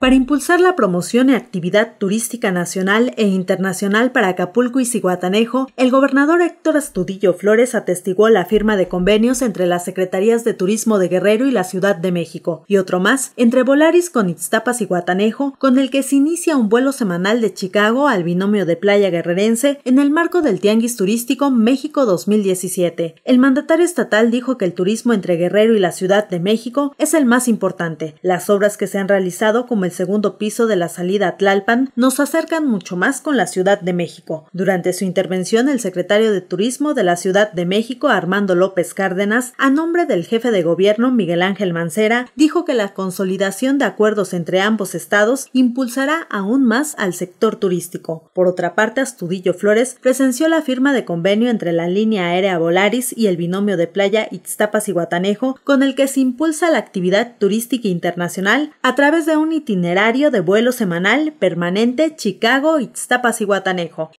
Para impulsar la promoción y actividad turística nacional e internacional para Acapulco y Ciguatanejo, el gobernador Héctor Astudillo Flores atestiguó la firma de convenios entre las Secretarías de Turismo de Guerrero y la Ciudad de México, y otro más entre Volaris con Iztapas y Guatanejo, con el que se inicia un vuelo semanal de Chicago al binomio de playa guerrerense en el marco del Tianguis Turístico México 2017. El mandatario estatal dijo que el turismo entre Guerrero y la Ciudad de México es el más importante. Las obras que se han realizado como el segundo piso de la salida Tlalpan nos acercan mucho más con la Ciudad de México. Durante su intervención, el secretario de Turismo de la Ciudad de México, Armando López Cárdenas, a nombre del jefe de gobierno, Miguel Ángel Mancera, dijo que la consolidación de acuerdos entre ambos estados impulsará aún más al sector turístico. Por otra parte, Astudillo Flores presenció la firma de convenio entre la línea aérea Volaris y el binomio de playa Ixtapas y Guatanejo, con el que se impulsa la actividad turística internacional a través de un itinerario de vuelo semanal permanente Chicago, Iztapas y Guatanejo.